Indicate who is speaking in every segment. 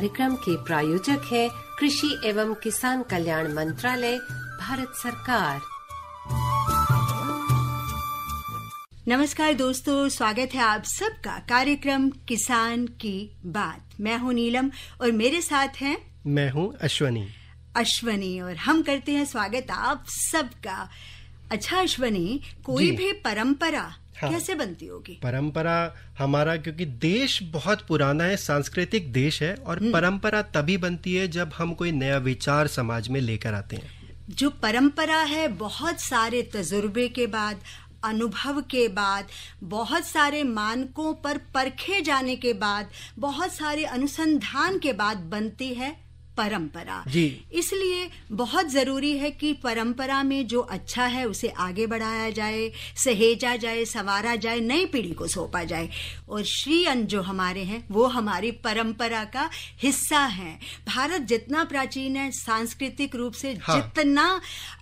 Speaker 1: कार्यक्रम के प्रायोजक हैं कृषि एवं किसान कल्याण मंत्रालय भारत सरकार
Speaker 2: नमस्कार दोस्तों स्वागत है आप सबका कार्यक्रम किसान की बात मैं हूं नीलम और मेरे साथ हैं
Speaker 3: मैं हूं अश्वनी
Speaker 2: अश्वनी और हम करते हैं स्वागत आप सबका अच्छा अश्वनी कोई भी परंपरा हाँ, कैसे बनती होगी
Speaker 3: परंपरा हमारा क्योंकि देश बहुत पुराना है सांस्कृतिक देश है और हम्म। परंपरा तभी बनती है जब हम कोई नया विचार समाज में लेकर आते हैं
Speaker 2: जो परंपरा है बहुत सारे तजुर्बे के बाद अनुभव के बाद बहुत सारे मानकों पर परखे जाने के बाद बहुत सारे अनुसंधान के बाद बनती है परंपरा इसलिए बहुत जरूरी है कि परंपरा में जो अच्छा है उसे आगे बढ़ाया जाए सहेजा जाए संवारा जाए नई पीढ़ी को सौंपा जाए और श्री अन्न जो हमारे हैं वो हमारी परंपरा का हिस्सा है भारत जितना प्राचीन है सांस्कृतिक रूप से हाँ। जितना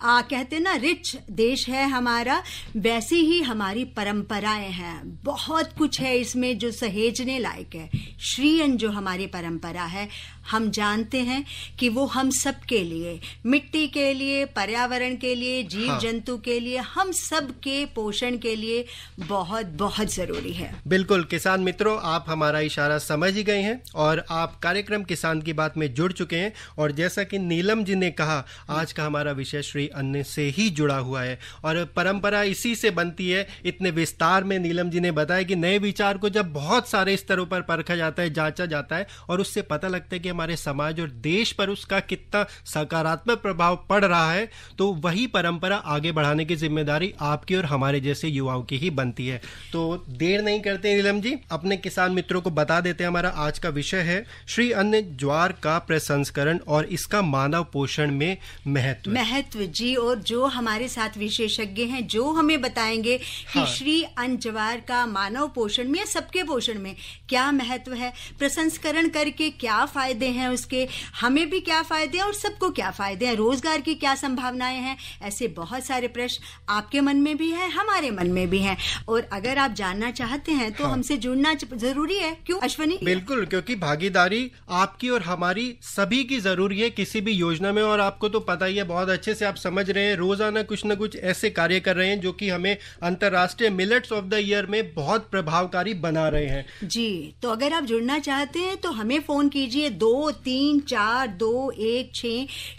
Speaker 2: आ, कहते ना रिच देश है हमारा वैसी ही हमारी परंपराएं हैं बहुत कुछ है इसमें जो सहेजने लायक है श्री अन्न जो हमारी परंपरा है हम जानते हैं कि वो हम सब के लिए मिट्टी के लिए पर्यावरण के लिए जीव हाँ। जंतु के लिए हम सब के पोषण के लिए बहुत बहुत जरूरी है
Speaker 3: बिल्कुल किसान मित्रों आप हमारा इशारा समझ ही गए हैं और आप कार्यक्रम किसान की बात में जुड़ चुके हैं और जैसा कि नीलम जी ने कहा आज का हमारा विषय श्री अन्न से ही जुड़ा हुआ है और परंपरा इसी से बनती है इतने विस्तार में नीलम जी ने बताया कि नए विचार को जब बहुत सारे स्तरों पर परखा जाता है जांचा जाता है और उससे पता लगता है कि हमारे समाज और देश देश पर उसका कितना सकारात्मक प्रभाव पड़ रहा है तो वही परंपरा आगे बढ़ाने की जिम्मेदारी आपकी और हमारे जैसे युवाओं की ही बनती है तो देर नहीं करते नीलम जी अपने किसान मित्रों को बता देते हैं हमारा आज का विषय है श्री अन्य ज्वार का प्रसंस्करण और इसका मानव पोषण में महत्व
Speaker 2: महत्व जी और जो हमारे साथ विशेषज्ञ हैं जो हमें बताएंगे कि हाँ। श्री अन्न ज्वार का मानव पोषण में या सबके पोषण में क्या महत्व है प्रसंस्करण करके क्या फायदे हैं उसके हमें भी क्या फायदे हैं और सबको क्या फायदे हैं रोजगार की क्या संभावनाएं हैं ऐसे बहुत सारे प्रश्न आपके मन में भी हैं हमारे मन में भी हैं और अगर आप जानना चाहते हैं तो हाँ। हमसे जुड़ना जरूरी है क्यों अश्वनी बिल्कुल
Speaker 3: क्योंकि भागीदारी आपकी और हमारी सभी की जरूरी है किसी भी योजना में और आपको तो पता ही है बहुत अच्छे से आप समझ रहे हैं रोजाना कुछ न कुछ ऐसे कार्य कर रहे हैं जो की हमें अंतर्राष्ट्रीय मिलेट्स ऑफ द ईयर में बहुत प्रभावकारी बना रहे हैं
Speaker 2: जी तो अगर आप जुड़ना चाहते हैं तो हमें फोन कीजिए दो तीन चार चार दो एक छ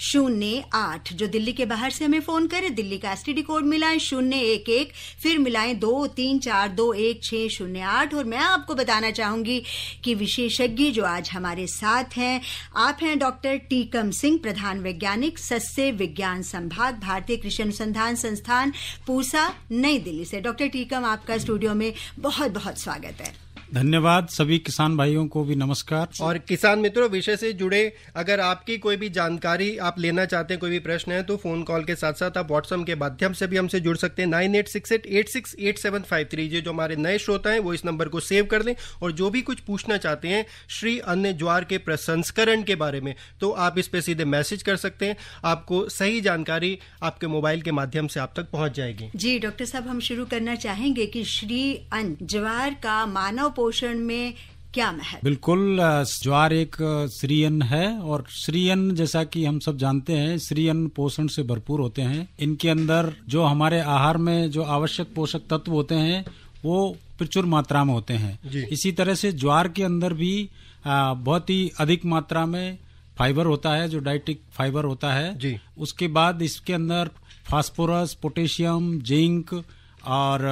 Speaker 2: शून्य आठ जो दिल्ली के बाहर से हमें फोन करें दिल्ली का एसटीडी कोड मिलाए शून्य एक एक फिर मिलाएं दो तीन चार दो एक छ शून्य आठ और मैं आपको बताना चाहूंगी कि विशेषज्ञ जो आज हमारे साथ हैं आप हैं डॉक्टर टीकम सिंह प्रधान वैज्ञानिक सस्य विज्ञान संभाग भारतीय कृषि अनुसंधान संस्थान पूसा नई दिल्ली से डॉक्टर टीकम आपका स्टूडियो में बहुत बहुत स्वागत है
Speaker 4: धन्यवाद सभी किसान भाइयों को भी नमस्कार
Speaker 3: और किसान मित्रों विषय से जुड़े अगर आपकी कोई भी जानकारी आप लेना चाहते हैं कोई भी प्रश्न है तो फोन कॉल के साथ साथ आप व्हाट्सएप के माध्यम से भी हमसे जुड़ सकते हैं nine eight six eight eight six eight seven five three ये जो हमारे नए श्रोता है वो इस नंबर को सेव कर लें और जो भी कुछ पूछना चाहते हैं श्री अन्य ज्वार के प्रसंस्करण के बारे में तो आप इस पर सीधे मैसेज कर सकते हैं आपको सही जानकारी आपके मोबाइल के माध्यम से आप तक पहुंच जाएगी
Speaker 2: जी डॉक्टर साहब हम शुरू करना चाहेंगे कि श्री अन्न ज्वार का मानव पोषण में क्या महत्व
Speaker 3: बिल्कुल
Speaker 4: ज्वार एक श्री अन्न है और श्री अन्न जैसा कि हम सब जानते हैं श्री अन्न पोषण से भरपूर होते हैं इनके अंदर जो हमारे आहार में जो आवश्यक पोषक तत्व होते हैं वो प्रचुर मात्रा में होते हैं इसी तरह से ज्वार के अंदर भी बहुत ही अधिक मात्रा में फाइबर होता है जो डाइटिक फाइबर होता है जी। उसके बाद इसके अंदर फास्फोरस पोटेशियम जिंक और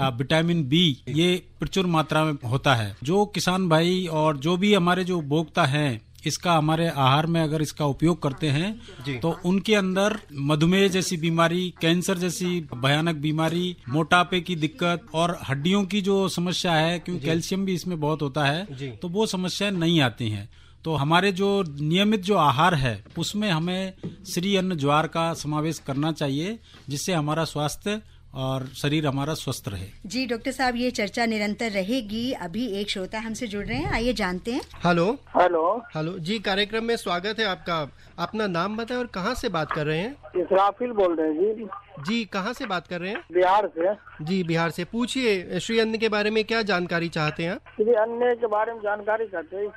Speaker 4: विटामिन बी ये प्रचुर मात्रा में होता है जो किसान भाई और जो भी हमारे जो उपभोक्ता हैं इसका हमारे आहार में अगर इसका उपयोग करते हैं तो उनके अंदर मधुमेह जैसी बीमारी कैंसर जैसी भयानक बीमारी मोटापे की दिक्कत और हड्डियों की जो समस्या है क्योंकि कैल्शियम भी इसमें बहुत होता है तो वो समस्याएं नहीं आती हैं तो हमारे जो नियमित जो आहार है उसमें हमें श्री अन्न ज्वार का समावेश करना चाहिए जिससे हमारा स्वास्थ्य और शरीर हमारा स्वस्थ रहे
Speaker 2: जी डॉक्टर साहब ये चर्चा निरंतर रहेगी अभी एक श्रोता हमसे जुड़ रहे हैं आइए जानते हैं
Speaker 3: हेलो हेलो हेलो जी कार्यक्रम में स्वागत है आपका अपना नाम बताएं और कहाँ से बात कर रहे हैं इसराफिल बोल रहे हैं जी जी कहाँ से बात कर रहे हैं बिहार से जी बिहार से पूछिए श्री अन्न के बारे में क्या जानकारी चाहते हैं
Speaker 4: श्री अन्न के बारे में जानकारी चाहते हैं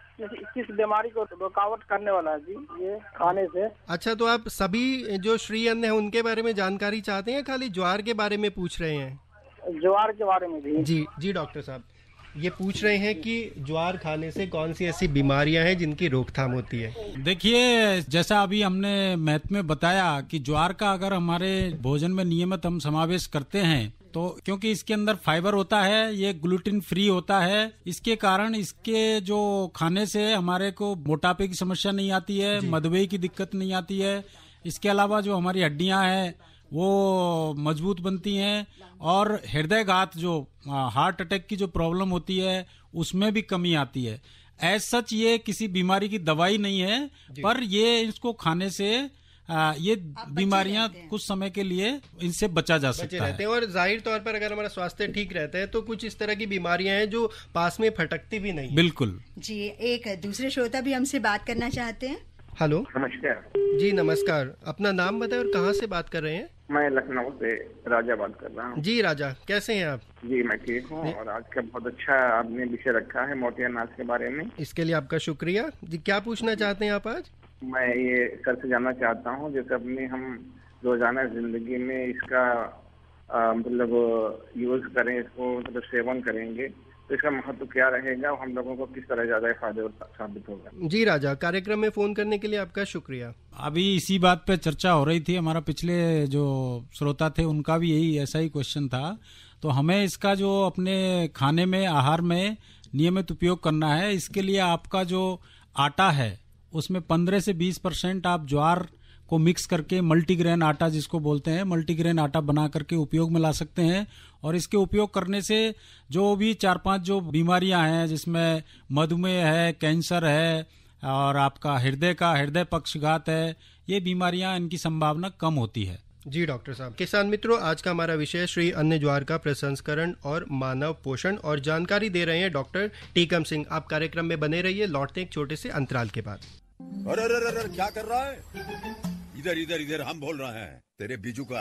Speaker 4: किस, बीमारी को रुकावट करने वाला है जी ये खाने से
Speaker 3: अच्छा तो आप सभी जो श्री अन्न है उनके बारे में जानकारी चाहते हैं खाली ज्वार के बारे में पूछ रहे हैं ज्वार के बारे में भी जी जी डॉक्टर साहब ये पूछ रहे हैं कि ज्वार खाने से कौन सी ऐसी बीमारियां हैं जिनकी रोकथाम होती है
Speaker 4: देखिए जैसा अभी हमने मैथ में बताया कि ज्वार का अगर हमारे भोजन में नियमित हम समावेश करते हैं तो क्योंकि इसके अंदर फाइबर होता है ये ग्लूटिन फ्री होता है इसके कारण इसके जो खाने से हमारे को मोटापे की समस्या नहीं आती है मधुमेह की दिक्कत नहीं आती है इसके अलावा जो हमारी हड्डियां हैं वो मजबूत बनती हैं और हृदयघात जो हार्ट अटैक की जो प्रॉब्लम होती है उसमें भी कमी आती है एज सच ये किसी बीमारी की दवाई नहीं है पर ये इसको खाने से आ, ये बीमारियां कुछ समय के लिए इनसे बचा जा सकता रहते
Speaker 3: है और जाहिर तौर पर अगर हमारा स्वास्थ्य ठीक रहता है तो कुछ इस तरह की बीमारियां हैं जो पास में फटकती भी नहीं बिल्कुल
Speaker 2: जी एक दूसरे श्रोता भी हमसे बात करना चाहते हैं
Speaker 3: हेलो नमस्कार जी नमस्कार अपना नाम बताए और कहाँ से बात कर रहे हैं मैं लखनऊ से राजा बात कर रहा हूँ जी राजा कैसे हैं आप जी मैं ठीक हूँ और आज का बहुत अच्छा आपने विषय रखा है मोतिया नाच के बारे में इसके लिए आपका शुक्रिया जी क्या पूछना चाहते हैं आप आज
Speaker 4: मैं ये सर से जानना चाहता हूँ जैसे अपने हम रोजाना जिंदगी में इसका मतलब यूज करें इसको मतलब सेवन करेंगे तो इसका महत्व क्या रहेगा हम लोगों को किस तरह ज्यादा फायदे
Speaker 3: साबित होगा जी राजा कार्यक्रम में फोन करने के लिए आपका शुक्रिया अभी इसी बात पे चर्चा हो रही
Speaker 4: थी हमारा पिछले जो श्रोता थे उनका भी यही ऐसा ही क्वेश्चन था तो हमें इसका जो अपने खाने में आहार में नियमित उपयोग करना है इसके लिए आपका जो आटा है उसमें पंद्रह से बीस परसेंट आप ज्वार को मिक्स करके मल्टीग्रेन आटा जिसको बोलते हैं मल्टीग्रेन आटा बना करके उपयोग में ला सकते हैं और इसके उपयोग करने से जो भी चार पांच जो बीमारियां हैं जिसमें मधुमेह है कैंसर है और आपका हृदय का हृदय पक्षघात है ये बीमारियां इनकी संभावना कम होती है
Speaker 3: जी डॉक्टर साहब किसान मित्रों आज का हमारा विषय श्री अन्य ज्वार का प्रसंस्करण और मानव पोषण और जानकारी दे रहे हैं डॉक्टर टीकम सिंह आप कार्यक्रम में बने रहिए लौटते एक छोटे से अंतराल के बाद
Speaker 5: अरे अरे
Speaker 3: अरे क्या कर रहा है
Speaker 5: इधर इधर इधर हम बोल रहे हैं तेरे बीजू का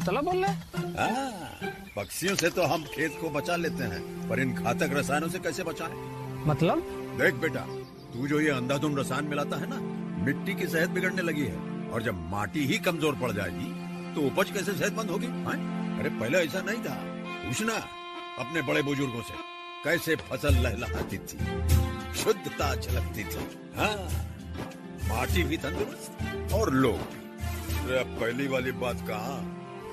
Speaker 3: उतला बोल रहे हाँ,
Speaker 5: पक्षियों से तो हम खेत को बचा लेते हैं पर इन घातक रसायनों से कैसे बचाएं? मतलब देख बेटा तू जो ये अंधाधुन रसायन मिलाता है ना मिट्टी की सेहत बिगड़ने लगी है और जब माटी ही कमजोर पड़ जाएगी तो उपज कैसे सेहतमंद होगी अरे पहले ऐसा नहीं था पूछना अपने बड़े बुजुर्गों से कैसे फसल लहलहाती थी शुद्धता झलकती थी हाँ पार्टी भी तंदुरुस्त और लोग भी पहली वाली बात कहा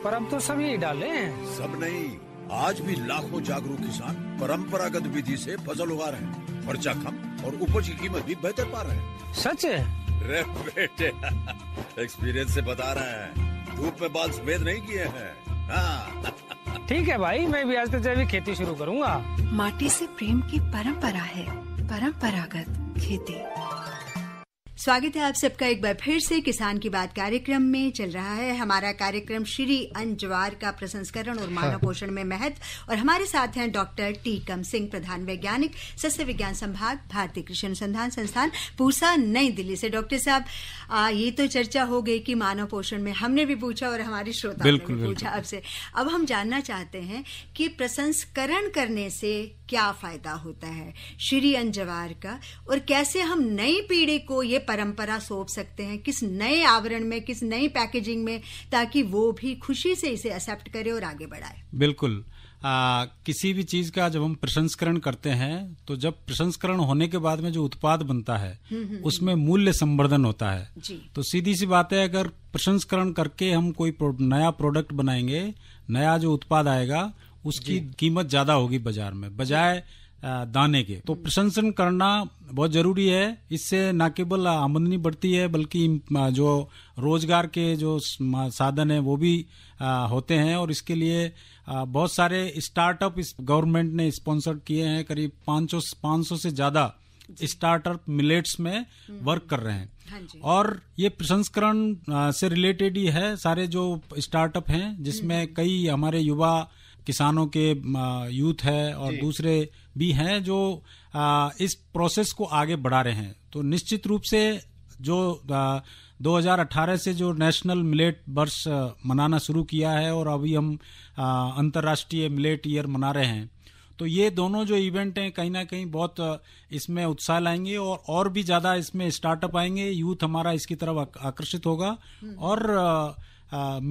Speaker 5: पर हम तो सब यही डाले सब नहीं आज भी लाखों जागरूक किसान परंपरागत विधि से फसल उगा रहे हैं खर्चा कम और उपज की कीमत भी बेहतर पा रहे हैं सच बेटे एक्सपीरियंस से बता रहे हैं धूप में बाल सफेद नहीं किए हैं हाँ।
Speaker 4: ठीक है भाई मैं भी आज तक तो जैविक खेती शुरू
Speaker 5: करूंगा
Speaker 2: माटी से प्रेम की परंपरा है परंपरागत खेती स्वागत है आप सबका एक बार फिर से किसान की बात कार्यक्रम में चल रहा है हमारा कार्यक्रम श्री अंजवार का प्रसंस्करण और हाँ। मानव पोषण में महत्व और हमारे साथ हैं डॉक्टर टी कम सिंह प्रधान वैज्ञानिक सस्य विज्ञान संभाग भारतीय कृषि अनुसंधान संस्थान पूसा नई दिल्ली से डॉक्टर साहब ये तो चर्चा हो गई कि मानव पोषण में हमने भी पूछा और हमारे श्रोता ने भी पूछा आपसे अब हम जानना चाहते हैं कि प्रसंस्करण करने से क्या फायदा होता है श्री अंजवार का और कैसे हम नई पीढ़ी को ये परंपरा सौंप सकते हैं किस नए आवरण में किस नई पैकेजिंग में ताकि वो भी खुशी से इसे एक्सेप्ट करे और आगे बढ़ाए
Speaker 4: बिल्कुल आ, किसी भी चीज का जब हम प्रसंस्करण करते हैं तो जब प्रसंस्करण होने के बाद में जो उत्पाद बनता है हम्म, हम्म, हम्म। उसमें मूल्य संवर्धन होता है तो सीधी सी बात है अगर प्रसंस्करण करके हम कोई प्रो, नया प्रोडक्ट बनाएंगे नया जो उत्पाद आएगा उसकी कीमत ज्यादा होगी बाजार में बजाय दाने के तो प्रशंसन करना बहुत जरूरी है इससे न केवल आमदनी बढ़ती है बल्कि जो रोजगार के जो साधन है वो भी होते हैं और इसके लिए बहुत सारे स्टार्टअप इस गवर्नमेंट ने स्पॉन्सर किए हैं करीब पांच पांच सौ से ज्यादा स्टार्टअप मिलेट्स में वर्क कर रहे हैं हाँ और ये प्रसंस्करण से रिलेटेड ही है सारे जो स्टार्टअप हैं जिसमें हम्म। कई हमारे युवा किसानों के यूथ है और दूसरे भी हैं जो इस प्रोसेस को आगे बढ़ा रहे हैं तो निश्चित रूप से जो 2018 से जो नेशनल मिलेट वर्ष मनाना शुरू किया है और अभी हम अंतर्राष्ट्रीय मिलेट ईयर मना रहे हैं तो ये दोनों जो इवेंट हैं कहीं ना कहीं बहुत इसमें उत्साह लाएंगे और और भी ज़्यादा इसमें स्टार्टअप आएंगे यूथ हमारा इसकी तरफ आकर्षित होगा हम्म। और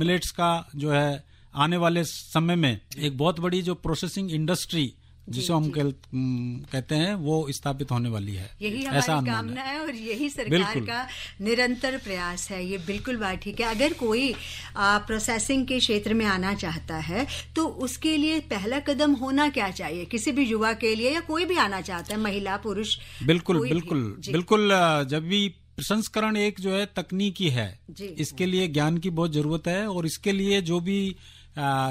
Speaker 4: मिलेट्स का जो है आने वाले समय में एक बहुत बड़ी जो प्रोसेसिंग इंडस्ट्री जिसे हम कहते हैं वो स्थापित होने वाली है यही ऐसा कामना
Speaker 2: है और यही सरकार का निरंतर प्रयास है ये बिल्कुल बात ठीक है अगर कोई आ, प्रोसेसिंग के क्षेत्र में आना चाहता है तो उसके लिए पहला कदम होना क्या चाहिए किसी भी युवा के लिए या कोई भी आना चाहता है महिला पुरुष
Speaker 4: बिल्कुल बिल्कुल बिल्कुल जब भी प्रसंस्करण एक जो है तकनीकी है इसके लिए ज्ञान की बहुत जरूरत है और इसके लिए जो भी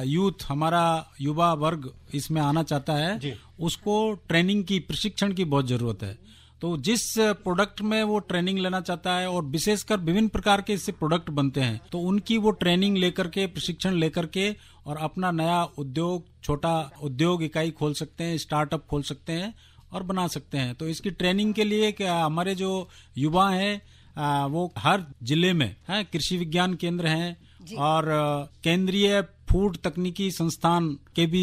Speaker 4: यूथ हमारा युवा वर्ग इसमें आना चाहता है उसको ट्रेनिंग की प्रशिक्षण की बहुत जरूरत है तो जिस प्रोडक्ट में वो ट्रेनिंग लेना चाहता है और विशेषकर विभिन्न प्रकार के इससे प्रोडक्ट बनते हैं तो उनकी वो ट्रेनिंग लेकर के प्रशिक्षण लेकर के और अपना नया उद्योग छोटा उद्योग इकाई खोल सकते हैं स्टार्टअप खोल सकते हैं और बना सकते हैं तो इसकी ट्रेनिंग के लिए हमारे जो युवा हैं वो हर जिले में है कृषि विज्ञान केंद्र हैं और केंद्रीय फूड तकनीकी संस्थान के भी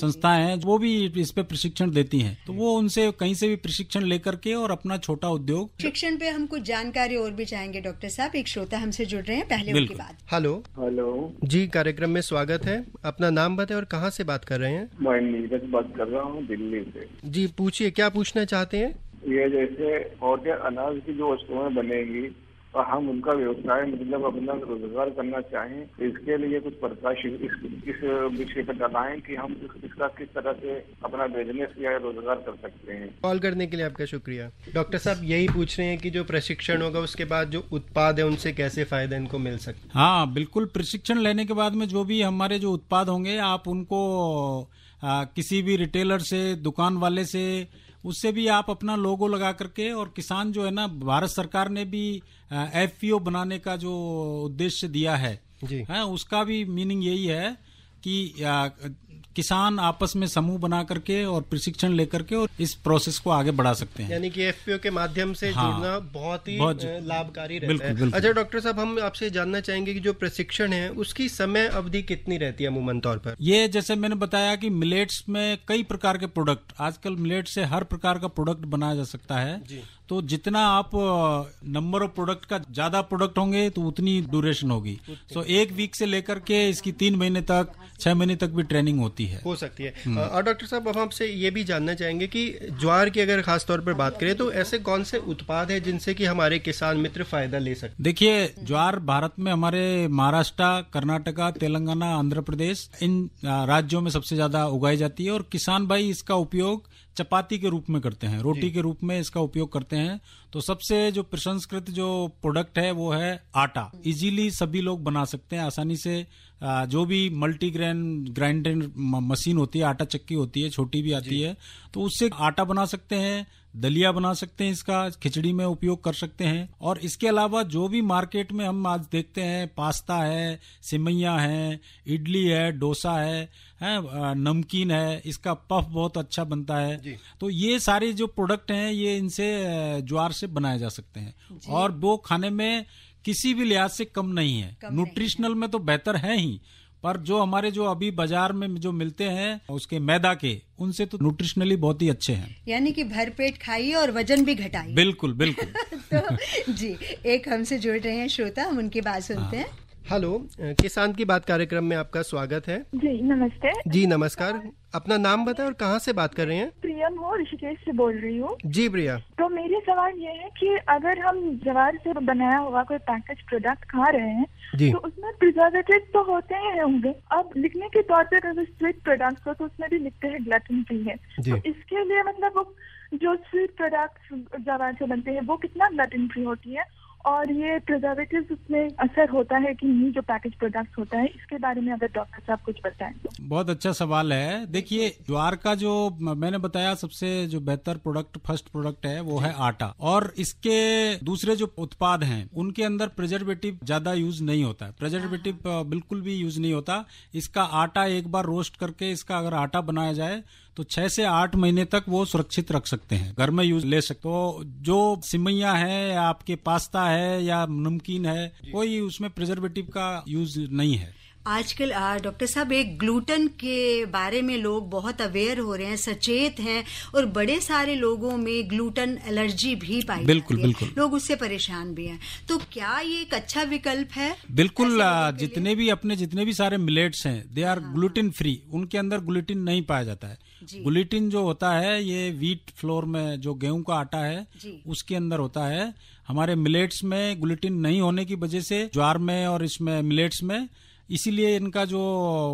Speaker 4: संस्थाएं हैं वो भी इस पे प्रशिक्षण देती हैं तो वो उनसे कहीं से भी प्रशिक्षण लेकर के और अपना
Speaker 3: छोटा उद्योग
Speaker 2: शिक्षण पे हम कुछ जानकारी और भी चाहेंगे डॉक्टर साहब एक श्रोता हमसे जुड़ रहे हैं पहले उनकी
Speaker 3: बात हेलो हेलो जी कार्यक्रम में स्वागत है अपना नाम बताए और कहाँ से बात कर रहे हैं
Speaker 5: मैं नीरज बात कर रहा हूँ दिल्ली से
Speaker 3: जी पूछिए क्या पूछना चाहते हैं
Speaker 5: ये जैसे और अनाज की जो वस्तुएं बनेगी और हम उनका व्यवसाय मतलब अपना रोजगार करना चाहें इसके लिए कुछ प्रकाश इस, इस विषय पर डालाएं कि हम इसका किस तरह से अपना बिजनेस या रोजगार कर सकते हैं
Speaker 3: कॉल करने के लिए आपका शुक्रिया डॉक्टर साहब यही पूछ रहे हैं कि जो प्रशिक्षण होगा उसके बाद जो उत्पाद है उनसे कैसे फायदा इनको मिल सकता
Speaker 4: हाँ बिल्कुल प्रशिक्षण लेने के बाद में जो भी हमारे जो उत्पाद होंगे आप उनको आ, किसी भी रिटेलर से दुकान वाले से उससे भी आप अपना लोगो लगा करके और किसान जो है ना भारत सरकार ने भी एफ बनाने का जो उद्देश्य दिया है जी है हाँ, उसका भी मीनिंग यही है कि किसान आपस में समूह बना करके और प्रशिक्षण लेकर के और इस प्रोसेस को आगे बढ़ा सकते हैं
Speaker 3: यानी कि एफ के माध्यम से हाँ, जुड़ना बहुत ही बहुत लाभकारी रहता बिल्कुल, है बिल्कुल। अच्छा डॉक्टर साहब हम आपसे जानना चाहेंगे कि जो प्रशिक्षण है उसकी समय अवधि कितनी रहती है अमूमन तौर पर ये जैसे मैंने बताया कि
Speaker 4: मिलेट्स में कई प्रकार के प्रोडक्ट आजकल मिलेट से हर प्रकार का प्रोडक्ट बनाया जा सकता है तो जितना आप नंबर ऑफ प्रोडक्ट का ज्यादा प्रोडक्ट होंगे तो उतनी ड्यूरेशन होगी सो so, एक वीक से लेकर के इसकी तीन महीने तक छह महीने तक भी ट्रेनिंग होती है
Speaker 3: हो सकती है हम्म। और डॉक्टर साहब अब आपसे ये भी जानना चाहेंगे कि ज्वार की अगर खास तौर पर बात करें तो ऐसे कौन से उत्पाद है जिनसे की हमारे किसान मित्र फायदा ले सकते
Speaker 4: देखिए ज्वार भारत में हमारे महाराष्ट्र कर्नाटका तेलंगाना आंध्र प्रदेश इन राज्यों में सबसे ज्यादा उगाई जाती है और किसान भाई इसका उपयोग चपाती के रूप में करते हैं रोटी के रूप में इसका उपयोग करते करते हैं तो सबसे जो प्रसंस्कृत जो प्रोडक्ट है वो है आटा इजीली सभी लोग बना सकते हैं आसानी से जो भी मल्टी ग्रैन ग्राइंडर मशीन होती है आटा चक्की होती है छोटी भी आती है तो उससे आटा बना सकते हैं दलिया बना सकते हैं इसका खिचड़ी में उपयोग कर सकते हैं और इसके अलावा जो भी मार्केट में हम आज देखते हैं पास्ता है सिमैया है इडली है डोसा है है नमकीन है इसका पफ बहुत अच्छा बनता है तो ये सारे जो प्रोडक्ट हैं ये इनसे ज्वार से बनाए जा सकते हैं और वो खाने में किसी भी लिहाज से कम नहीं है न्यूट्रिशनल में तो बेहतर है ही पर जो हमारे जो अभी बाजार में जो मिलते हैं उसके मैदा के उनसे तो न्यूट्रिशनली बहुत ही अच्छे हैं
Speaker 2: यानी कि भरपेट खाइए और वजन भी घटाइए
Speaker 3: बिल्कुल बिल्कुल
Speaker 2: तो जी एक हमसे जुड़ रहे हैं श्रोता हम उनकी बात सुनते हाँ। हैं
Speaker 3: हेलो किसान की बात कार्यक्रम में आपका स्वागत है
Speaker 1: जी नमस्ते जी
Speaker 3: नमस्कार अपना नाम बताएं और कहाँ से बात कर रहे हैं
Speaker 1: प्रियम हो ऋषिकेश से बोल रही हूँ जी प्रिया तो मेरे सवाल ये है कि अगर हम जवार से बनाया हुआ कोई पैकेज प्रोडक्ट खा रहे हैं जी. तो उसमें प्रिजर्वेटिव तो होते ही होंगे अब लिखने के तौर पर अगर स्वीट प्रोडक्ट हो तो उसमें भी लिखते हैं ग्लटन भी है तो इसके लिए मतलब जो स्वीट प्रोडक्ट जवार से बनते हैं वो कितना ग्लटन फ्री होती है और ये प्रिजर्वेटिव उसमें असर होता है कि नहीं जो पैकेज प्रोडक्ट्स होता है इसके बारे में अगर डॉक्टर साहब कुछ बताएं तो
Speaker 4: बहुत अच्छा सवाल है देखिए ज्वार का जो मैंने बताया सबसे जो बेहतर प्रोडक्ट फर्स्ट प्रोडक्ट है वो है आटा और इसके दूसरे जो उत्पाद हैं उनके अंदर प्रिजर्वेटिव ज्यादा यूज नहीं होता है हाँ। प्रिजर्वेटिव बिल्कुल भी यूज नहीं होता इसका आटा एक बार रोस्ट करके इसका अगर आटा बनाया जाए तो छह से आठ महीने तक वो सुरक्षित रख सकते हैं घर में यूज ले सकते हो तो जो सिमैया है या आपके पास्ता है है या नमकीन है कोई उसमें प्रिजर्वेटिव का यूज नहीं है
Speaker 2: आजकल डॉक्टर साहब एक ग्लूटन के बारे में लोग बहुत अवेयर हो रहे हैं सचेत हैं और बड़े सारे लोगों में ग्लूटन एलर्जी भी पाई बिल्कुल बिल्कुल लोग उससे परेशान भी हैं तो क्या ये एक अच्छा विकल्प है
Speaker 4: बिल्कुल जितने भी अपने जितने भी सारे मिलेट्स हैं दे आर हाँ। ग्लूटिन हाँ। फ्री उनके अंदर ग्लूटिन नहीं पाया जाता है ग्लूटिन जो होता है ये व्हीट फ्लोर में जो गेहूं का आटा है उसके अंदर होता है हमारे मिलेट्स में ग्लूटिन नहीं होने की वजह से ज्वार में और इसमें मिलेट्स में इसीलिए इनका जो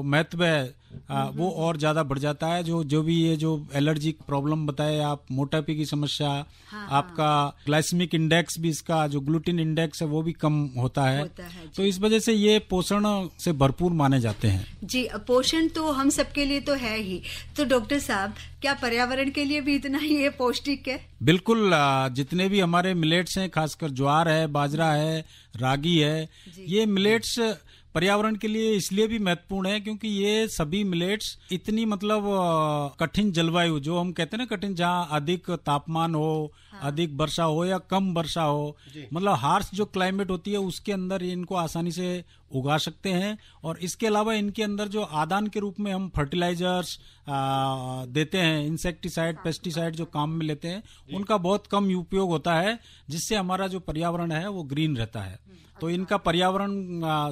Speaker 4: महत्व है आ, वो और ज़्यादा बढ़ जाता है जो जो भी ये जो एलर्जी प्रॉब्लम बताए आप मोटापे की समस्या हाँ, हाँ। आपका ग्लाइसमिक इंडेक्स भी इसका जो ग्लूटिन इंडेक्स है वो भी कम होता है, होता है तो इस वजह से ये पोषण से भरपूर माने जाते हैं
Speaker 2: जी पोषण तो हम सबके लिए तो है ही तो डॉक्टर साहब क्या पर्यावरण के लिए भी इतना ही पौष्टिक है
Speaker 4: बिल्कुल जितने भी हमारे मिलेट्स हैं खासकर ज्वार है बाजरा है रागी है ये मिलेट्स पर्यावरण के लिए इसलिए भी महत्वपूर्ण है क्योंकि ये सभी मिलेट्स इतनी मतलब कठिन जलवायु जो हम कहते हैं ना कठिन जहाँ अधिक तापमान हो हाँ। अधिक वर्षा हो या कम वर्षा हो मतलब हार्स जो क्लाइमेट होती है उसके अंदर इनको आसानी से उगा सकते हैं और इसके अलावा इनके अंदर जो आदान के रूप में हम फर्टिलाइजर्स देते हैं इंसेक्टिसाइड हाँ। पेस्टिसाइड जो काम में लेते हैं उनका बहुत कम उपयोग होता है जिससे हमारा जो पर्यावरण है वो ग्रीन रहता है हम्म। तो अच्छा। इनका पर्यावरण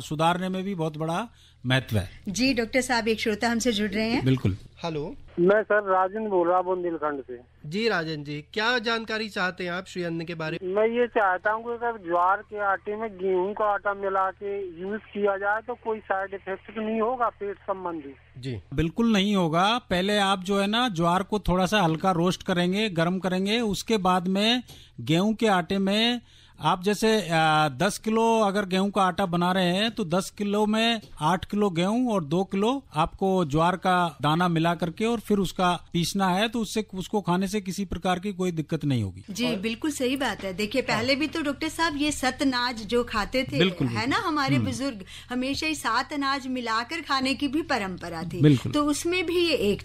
Speaker 2: सुधारने में भी बहुत बड़ा महत्व है जी डॉक्टर साहब एक श्रोता हमसे जुड़ रहे हैं बिल्कुल हेलो
Speaker 3: मैं सर राजन बोल रहा हूँ बुंदेलखंड से जी राजन जी क्या जानकारी चाहते हैं आप श्री अन्न के बारे में मैं ये चाहता हूँ कि अगर ज्वार के आटे में गेहूं का आटा मिला के यूज किया जाए तो कोई साइड इफेक्ट तो नहीं होगा पेट संबंधी
Speaker 4: जी बिल्कुल नहीं होगा पहले आप जो है ना ज्वार को थोड़ा सा हल्का रोस्ट करेंगे गर्म करेंगे उसके बाद में गेहूं के आटे में आप जैसे दस किलो अगर गेहूं का आटा बना रहे हैं तो दस किलो में आठ किलो गेहूं और दो किलो आपको ज्वार का दाना मिला करके और फिर उसका पीसना है तो उससे उसको खाने से किसी प्रकार की कोई दिक्कत नहीं होगी
Speaker 2: जी और... बिल्कुल सही बात है देखिए हाँ। पहले भी तो डॉक्टर साहब ये सत अनाज जो खाते थे बिल्कुल, है ना हमारे हम्म। बुजुर्ग हमेशा ही सात अनाज मिलाकर खाने की भी परंपरा थी तो उसमें भी ये एक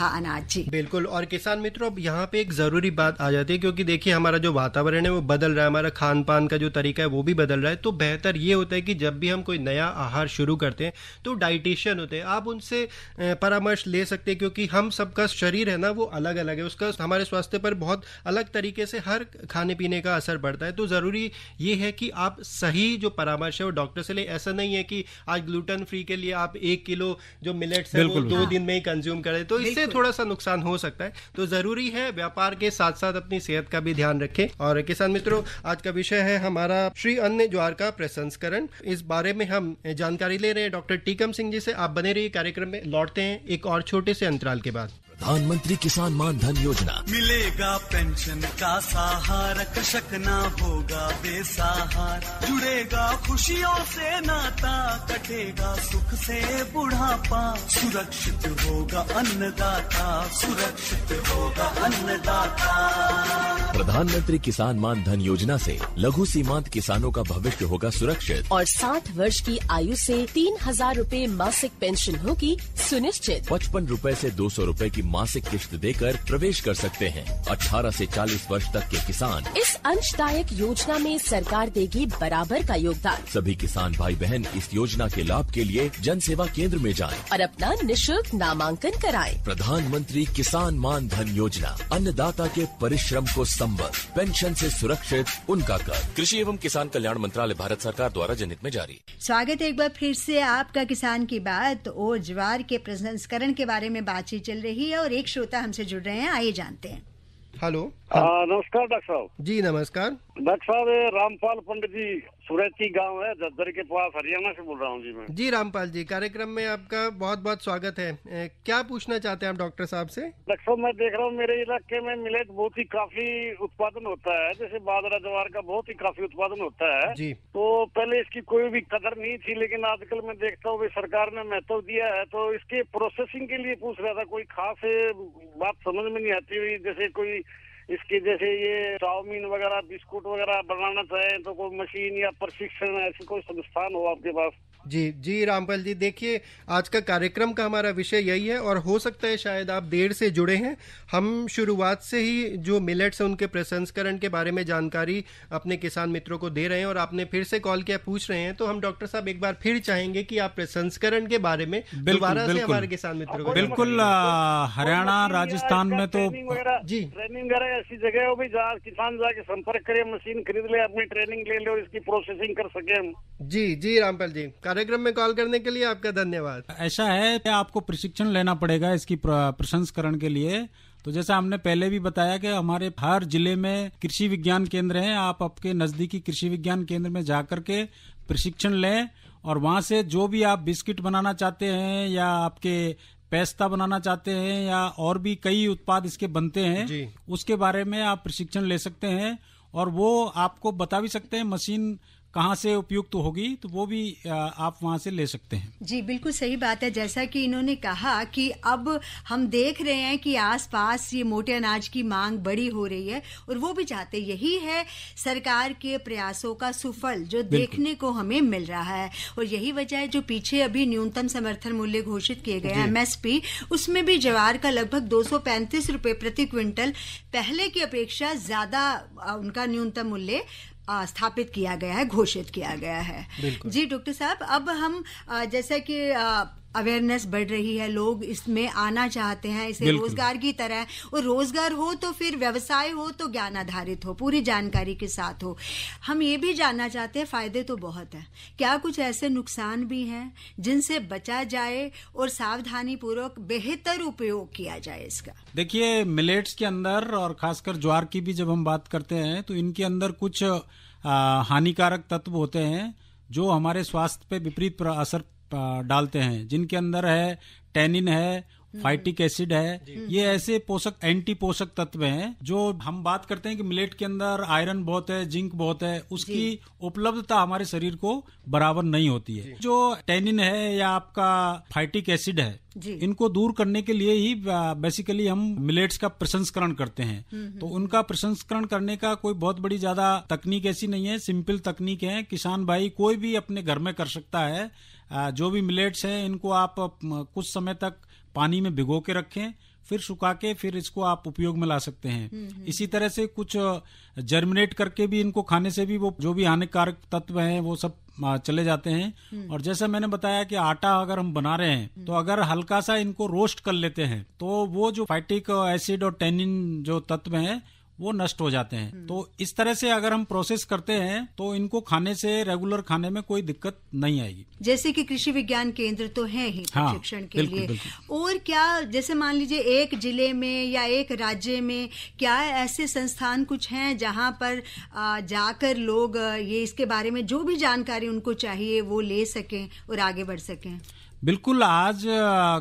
Speaker 2: था अनाज
Speaker 3: जी बिल्कुल और किसान मित्रों अब यहाँ पे एक जरूरी बात आ जाती है क्योंकि देखिए हमारा जो वातावरण है वो बदल रहा है हमारा खान पान का जो तरीका है वो भी बदल रहा है तो बेहतर ये होता है कि जब भी हम कोई नया आहार शुरू करते हैं तो डाइटिशियन होते हैं आप उनसे परामर्श ले सकते हैं क्योंकि हम सबका शरीर है ना वो अलग अलग है उसका हमारे स्वास्थ्य पर बहुत अलग तरीके से हर खाने पीने का असर पड़ता है तो ज़रूरी ये है कि आप सही जो परामर्श है वो डॉक्टर से ले ऐसा नहीं है कि आज ग्लूटन फ्री के लिए आप एक किलो जो मिलेट्स है वो दो हाँ। दिन में ही कंज्यूम करें तो इससे थोड़ा सा नुकसान हो सकता है तो ज़रूरी है व्यापार के साथ साथ अपनी सेहत का भी ध्यान रखें और किसान मित्रों आज का विषय है हमारा श्री अन्य ज्वार का प्रसंस्करण इस बारे में हम जानकारी ले रहे हैं डॉक्टर टीकम सिंह जी से आप बने रहिए कार्यक्रम में लौटते हैं एक और छोटे से अंतराल के बाद
Speaker 5: प्रधानमंत्री किसान मान धन योजना मिलेगा पेंशन का सहारा कशक ना होगा बेसहारा जुड़ेगा खुशियों से नाता काटेगा सुख से बुढ़ापा सुरक्षित होगा अन्नदाता
Speaker 1: सुरक्षित होगा अन्नदाता
Speaker 5: प्रधानमंत्री किसान मान धन योजना से लघु सीमांत किसानों का भविष्य होगा सुरक्षित
Speaker 1: और 60 वर्ष की आयु से तीन हजार रूपए मासिक पेंशन होगी सुनिश्चित
Speaker 5: पचपन रूपए ऐसी दो सौ रूपए की मासिक किस्त देकर प्रवेश कर सकते हैं अठारह ऐसी चालीस वर्ष तक के किसान
Speaker 1: इस अंशदायक योजना में सरकार देगी बराबर का योगदान
Speaker 5: सभी किसान भाई बहन इस योजना के के लाभ के लिए जन सेवा केंद्र में जाएं
Speaker 1: और अपना निशुल्क नामांकन कराएं।
Speaker 2: प्रधानमंत्री
Speaker 5: किसान मान धन योजना अन्नदाता के परिश्रम को संबल पेंशन से सुरक्षित उनका कर कृषि एवं किसान कल्याण मंत्रालय भारत सरकार द्वारा जनहित में जारी
Speaker 2: स्वागत है एक बार फिर से आपका किसान की बात और ज्वार के प्रसंस्करण के बारे में बातचीत चल रही है और एक श्रोता हमसे जुड़ रहे हैं आइए जानते हैं
Speaker 3: हेलो हाँ, नमस्कार डॉक्टर साहब जी नमस्कार डॉक्टर साहब रामपाल पंडित जी सूरती गांव है दद्दर के पास हरियाणा से
Speaker 5: बोल रहा हूँ जी मैं जी
Speaker 3: रामपाल जी कार्यक्रम में आपका बहुत बहुत स्वागत है ए, क्या पूछना चाहते हैं आप डॉक्टर साहब से
Speaker 5: डॉक्टर मैं देख रहा हूँ मेरे इलाके में मिलेट तो बहुत ही काफी उत्पादन होता है जैसे बाजरा जवार का बहुत ही काफी उत्पादन होता है जी तो पहले इसकी कोई भी कदर नहीं थी लेकिन आजकल मैं देखता हूँ सरकार ने महत्व दिया है तो इसके प्रोसेसिंग के लिए पूछ रहा था कोई खास बात समझ में नहीं आती हुई जैसे कोई इसके जैसे ये चाउमीन वगैरह बिस्कुट वगैरह बनाना चाहे तो कोई मशीन या प्रशिक्षण ऐसी कोई संस्थान हो आपके पास
Speaker 3: जी जी रामपाल जी देखिए आज का कार्यक्रम का हमारा विषय यही है और हो सकता है शायद आप देर से जुड़े हैं हम शुरुआत से ही जो मिलेट्स हैं उनके प्रसंस्करण के बारे में जानकारी अपने किसान मित्रों को दे रहे हैं और आपने फिर से कॉल किया पूछ रहे हैं तो हम डॉक्टर साहब एक बार फिर चाहेंगे कि आप प्रसंस्करण के बारे में दोबारा से हमारे किसान मित्रों को बिल्कुल हरियाणा राजस्थान में तो जी ट्रेनिंग वगैरह ऐसी जगह हो भी जहाँ किसान जाके संपर्क करे मशीन खरीद ले अपनी ट्रेनिंग ले ले और इसकी प्रोसेसिंग कर सके हम जी जी रामपाल जी कार्यक्रम में कॉल करने के लिए आपका धन्यवाद
Speaker 4: ऐसा है कि आपको प्रशिक्षण लेना पड़ेगा इसकी प्रसंस्करण के लिए तो जैसा हमने पहले भी बताया कि हमारे हर जिले में कृषि विज्ञान केंद्र हैं आप आपके नजदीकी कृषि विज्ञान केंद्र में जाकर के प्रशिक्षण लें और वहाँ से जो भी आप बिस्किट बनाना चाहते हैं या आपके पेस्ता बनाना चाहते हैं या और भी कई उत्पाद इसके बनते हैं उसके बारे में आप प्रशिक्षण ले सकते हैं और वो आपको बता भी सकते हैं मशीन कहाँ से उपयुक्त तो होगी तो वो भी आप वहाँ से ले सकते हैं
Speaker 2: जी बिल्कुल सही बात है जैसा कि इन्होंने कहा कि अब हम देख रहे हैं कि आसपास ये मोटे अनाज की मांग बड़ी हो रही है और वो भी चाहते यही है सरकार के प्रयासों का सुफल जो देखने को हमें मिल रहा है और यही वजह है जो पीछे अभी न्यूनतम समर्थन मूल्य घोषित किए गए एमएसपी उसमें भी ज्वार का लगभग दो रुपए प्रति क्विंटल पहले की अपेक्षा ज्यादा उनका न्यूनतम मूल्य स्थापित किया गया है घोषित किया गया है जी डॉक्टर साहब अब हम जैसे कि अवेयरनेस बढ़ रही है लोग इसमें आना चाहते हैं इसे रोजगार की तरह और रोजगार हो तो फिर व्यवसाय हो तो ज्ञान आधारित हो पूरी जानकारी के साथ हो हम ये भी जानना चाहते हैं फायदे तो बहुत हैं क्या कुछ ऐसे नुकसान भी हैं जिनसे बचा जाए और सावधानी पूर्वक बेहतर उपयोग किया जाए इसका
Speaker 4: देखिए मिलेट्स के अंदर और खासकर ज्वार की भी जब हम बात करते हैं तो इनके अंदर कुछ हानिकारक तत्व होते हैं जो हमारे स्वास्थ्य पे विपरीत असर डालते हैं जिनके अंदर है टेनिन है फाइटिक हम्म। एसिड है ये ऐसे पोषक एंटी पोषक तत्व हैं जो हम बात करते हैं कि मिलेट के अंदर आयरन बहुत है जिंक बहुत है उसकी उपलब्धता हमारे शरीर को बराबर नहीं होती है जो टेनिन है या आपका फाइटिक एसिड है इनको दूर करने के लिए ही बेसिकली हम मिलेट्स का प्रसंस्करण करते हैं हम्म, हम्म। तो उनका प्रसंस्करण करने का कोई बहुत बड़ी ज्यादा तकनीक ऐसी नहीं है सिंपल तकनीक है किसान भाई कोई भी अपने घर में कर सकता है जो भी मिलेट्स हैं इनको आप कुछ समय तक पानी में भिगो के रखें फिर सुखा के फिर इसको आप उपयोग में ला सकते हैं हम्म, हम्म। इसी तरह से कुछ जर्मिनेट करके भी इनको खाने से भी वो जो भी हानिकारक तत्व हैं वो सब चले जाते हैं हम्म। और जैसे मैंने बताया कि आटा अगर हम बना रहे हैं तो अगर हल्का सा इनको रोस्ट कर लेते हैं तो वो जो फाइटिक एसिड और टेनिन जो तत्व हैं वो नष्ट हो जाते हैं तो इस तरह से अगर हम प्रोसेस करते हैं तो इनको खाने से रेगुलर खाने में कोई दिक्कत नहीं आएगी
Speaker 2: जैसे कि कृषि विज्ञान केंद्र तो है ही हाँ, प्रशिक्षण के बिल्कुल, लिए बिल्कुल। और क्या जैसे मान लीजिए एक जिले में या एक राज्य में क्या ऐसे संस्थान कुछ हैं जहाँ पर जाकर लोग ये इसके बारे में जो भी जानकारी उनको चाहिए वो ले सकें और आगे बढ़ सकें
Speaker 4: बिल्कुल आज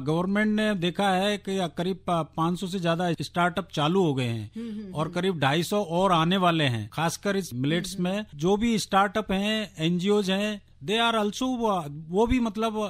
Speaker 4: गवर्नमेंट ने देखा है कि करीब 500 से ज्यादा स्टार्टअप चालू हो गए हैं हम्म, हम्म, हम्म। और करीब 250 और आने वाले हैं खासकर इस मिलेट्स में जो भी स्टार्टअप हैं एनजीओज हैं दे आर ऑल्सो वो भी मतलब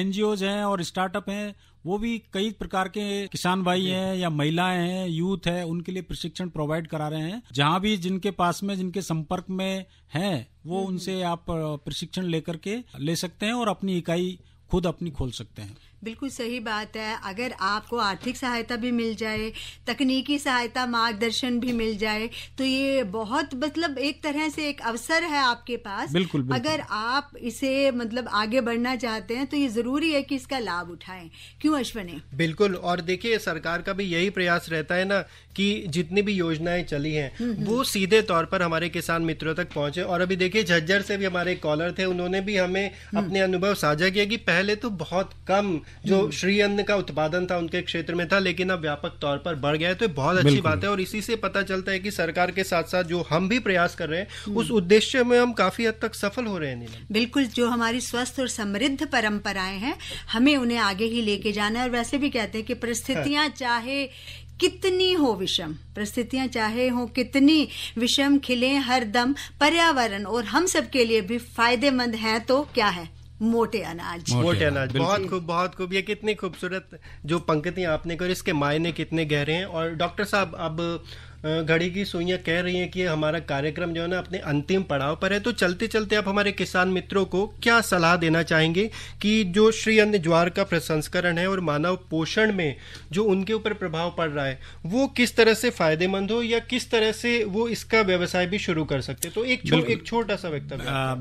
Speaker 4: एनजीओज हैं और स्टार्टअप हैं वो भी कई प्रकार के किसान भाई हैं या महिलाएं हैं यूथ है उनके लिए प्रशिक्षण प्रोवाइड करा रहे हैं जहां भी जिनके पास में जिनके संपर्क में हैं वो उनसे आप प्रशिक्षण लेकर के ले सकते हैं और अपनी इकाई खुद अपनी खोल सकते हैं
Speaker 2: बिल्कुल सही बात है अगर आपको आर्थिक सहायता भी मिल जाए तकनीकी सहायता मार्गदर्शन भी मिल जाए तो ये बहुत मतलब एक तरह से एक अवसर है आपके पास बिल्कुल, बिल्कुल। अगर आप इसे मतलब आगे बढ़ना चाहते हैं तो ये जरूरी है कि इसका लाभ उठाएं क्यों अश्वनी
Speaker 3: बिल्कुल और देखिए सरकार का भी यही प्रयास रहता है ना कि जितनी भी योजनाएं चली हैं हम्म, हम्म। वो सीधे तौर पर हमारे किसान मित्रों तक पहुंचे और अभी देखिए झज्जर से भी हमारे कॉलर थे उन्होंने भी हमें हम्म। अपने अनुभव साझा किया कि पहले तो बहुत कम जो हम्म। श्री अन्न का उत्पादन था उनके क्षेत्र में था लेकिन अब व्यापक तौर पर बढ़ गया है तो बहुत अच्छी बात है और इसी से पता चलता है कि सरकार के साथ साथ जो हम भी प्रयास कर रहे हैं हम्म। उस उद्देश्य में हम काफी हद तक सफल हो रहे हैं
Speaker 2: बिल्कुल जो हमारी स्वस्थ और समृद्ध परंपराएं हैं हमें उन्हें आगे ही लेके जाना है और वैसे भी कहते हैं कि परिस्थितियां हाँ। चाहे कितनी हो विषम परिस्थितियां चाहे हो कितनी विषम खिले हर दम पर्यावरण और हम सबके लिए भी फायदेमंद है तो क्या है मोटे अनाज मोटे अनाज बहुत
Speaker 3: खूब बहुत खूब ये कितनी खूबसूरत जो पंक्तियां आपने करी इसके मायने कितने गहरे हैं और डॉक्टर साहब अब घड़ी की सुइयां कह रही हैं कि हमारा कार्यक्रम जो है ना अपने अंतिम पड़ाव पर है तो चलते चलते आप हमारे किसान मित्रों को क्या सलाह देना चाहेंगे कि जो श्री अन्न ज्वार का प्रसंस्करण है और मानव पोषण में जो उनके ऊपर प्रभाव पड़ रहा है वो किस तरह से फायदेमंद हो या किस तरह से वो इसका व्यवसाय भी शुरू कर सकते तो एक छोटा एक छोटा सा व्यक्त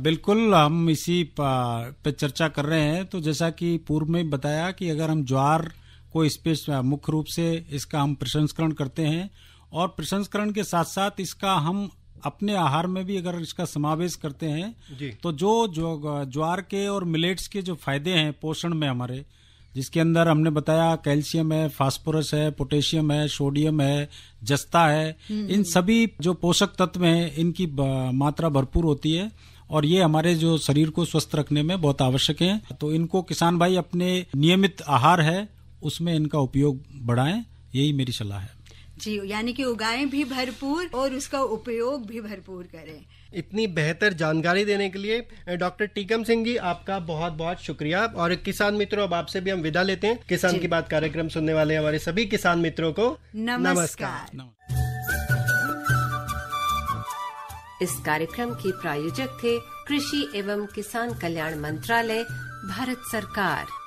Speaker 4: बिल्कुल हम इसी पे चर्चा कर रहे हैं तो जैसा कि पूर्व में बताया कि अगर हम ज्वार को स्पेस मुख्य रूप से इसका हम प्रसंस्करण करते हैं और प्रसंस्करण के साथ साथ इसका हम अपने आहार में भी अगर इसका समावेश करते हैं तो जो, जो ज्वार के और मिलेट्स के जो फायदे हैं पोषण में हमारे जिसके अंदर हमने बताया कैल्शियम है फास्फोरस है पोटेशियम है सोडियम है जस्ता है हम्म। इन सभी जो पोषक तत्व हैं इनकी मात्रा भरपूर होती है और ये हमारे जो शरीर को स्वस्थ रखने में बहुत आवश्यक है तो इनको किसान भाई अपने नियमित आहार है उसमें इनका उपयोग
Speaker 3: बढ़ाएं यही मेरी सलाह है
Speaker 2: जी यानी कि उगाएं भी भरपूर और उसका उपयोग भी भरपूर करें
Speaker 3: इतनी बेहतर जानकारी देने के लिए डॉक्टर टीकम सिंह जी आपका बहुत बहुत शुक्रिया और किसान मित्रों अब आपसे भी हम विदा लेते हैं किसान की बात कार्यक्रम सुनने वाले हमारे सभी किसान मित्रों को
Speaker 1: नमस्कार,
Speaker 2: नमस्कार।
Speaker 1: इस कार्यक्रम के प्रायोजक थे कृषि एवं किसान कल्याण मंत्रालय भारत सरकार